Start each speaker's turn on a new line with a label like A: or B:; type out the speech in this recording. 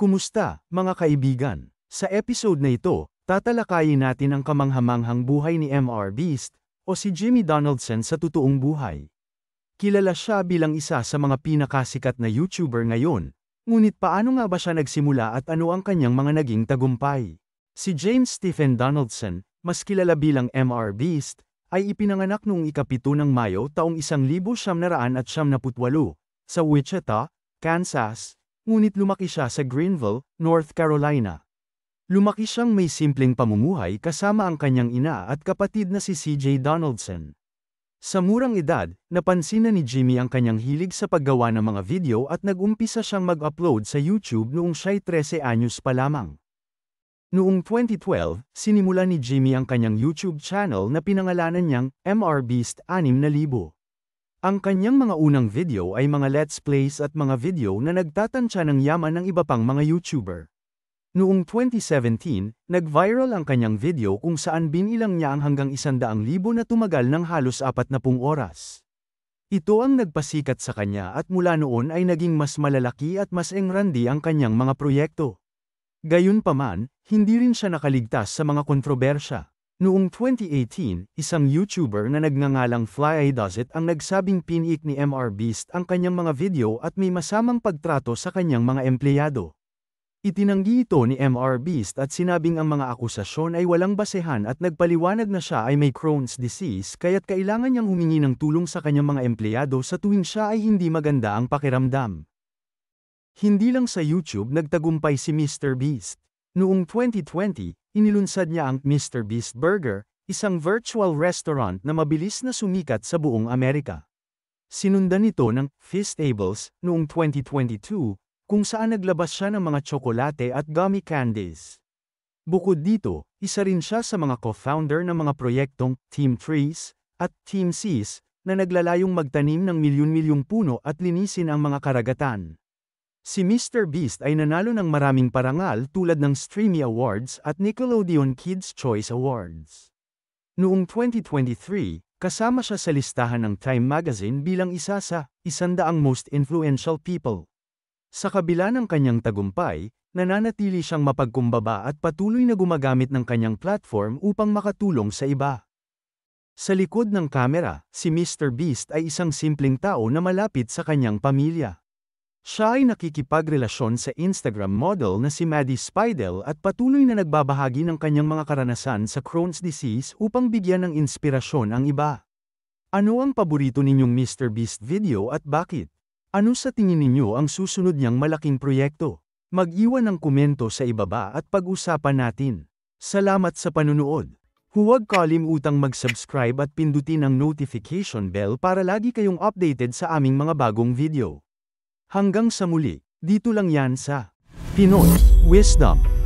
A: Kumusta, mga kaibigan? Sa episode na ito, tatalakayin natin ang kamanghamanghang buhay ni MR Beast, o si Jimmy Donaldson sa totoong buhay. Kilala siya bilang isa sa mga pinakasikat na YouTuber ngayon, ngunit paano nga ba siya nagsimula at ano ang kanyang mga naging tagumpay? Si James Stephen Donaldson, mas kilala bilang MR Beast, ay ipinanganak noong ikapito ng Mayo taong 1978 sa Wichita, Kansas, ngunit lumaki siya sa Greenville, North Carolina. Lumaki siyang may simpleng pamumuhay kasama ang kanyang ina at kapatid na si CJ Donaldson. Sa murang edad, napansin na ni Jimmy ang kanyang hilig sa paggawa ng mga video at nag-umpisa siyang mag-upload sa YouTube noong siya'y 13 anyos pa lamang. Noong 2012, sinimula ni Jimmy ang kanyang YouTube channel na pinangalanan niyang MR Beast 6000. Ang kanyang mga unang video ay mga let's plays at mga video na nagtatansya ng yaman ng iba pang mga YouTuber. Noong 2017, nag-viral ang kanyang video kung saan binilang niya ang hanggang 100,000 na tumagal ng halos na pung oras. Ito ang nagpasikat sa kanya at mula noon ay naging mas malalaki at mas engrandi ang kanyang mga proyekto. Gayunpaman, hindi rin siya nakaligtas sa mga kontrobersya. Noong 2018, isang YouTuber na nagngangalang Fly I Does It ang nagsabing piniik ni MR Beast ang kanyang mga video at may masamang pagtrato sa kanyang mga empleyado. Itinanggi ito ni MR Beast at sinabing ang mga akusasyon ay walang basehan at nagpaliwanag na siya ay may Crohn's disease kaya't kailangan niyang humingi ng tulong sa kanyang mga empleyado sa tuwing siya ay hindi maganda ang pakiramdam. Hindi lang sa YouTube nagtagumpay si Mr. Beast. Noong 2020, inilunsad niya ang Mr. Beast Burger, isang virtual restaurant na mabilis na sumikat sa buong Amerika. Sinundan nito ng Feastables noong 2022, kung saan naglabas siya ng mga tsokolate at gummy candies. Bukod dito, isa rin siya sa mga co-founder ng mga proyektong Team Trees at Team Seas na naglalayong magtanim ng milyon-milyong puno at linisin ang mga karagatan. Si Mr. Beast ay nanalo ng maraming parangal tulad ng Streamy Awards at Nickelodeon Kids' Choice Awards. Noong 2023, kasama siya sa listahan ng Time Magazine bilang isa sa 100 most influential people. Sa kabila ng kanyang tagumpay, nananatili siyang mapagkumbaba at patuloy na gumagamit ng kanyang platform upang makatulong sa iba. Sa likod ng kamera, si Mr. Beast ay isang simpleng tao na malapit sa kanyang pamilya. Siya ay nakikipagrelasyon sa Instagram model na si Maddie Spidel at patuloy na nagbabahagi ng kanyang mga karanasan sa Crohn's disease upang bigyan ng inspirasyon ang iba. Ano ang paborito ninyong Mr. Beast video at bakit? Ano sa tingin ninyo ang susunod niyang malaking proyekto? Mag-iwan ng komento sa ibaba at pag-usapan natin. Salamat sa panunood. Huwag kalimutang mag-subscribe at pindutin ang notification bell para lagi kayong updated sa aming mga bagong video. Hanggang sa muli, dito lang yan sa Pinoy Wisdom.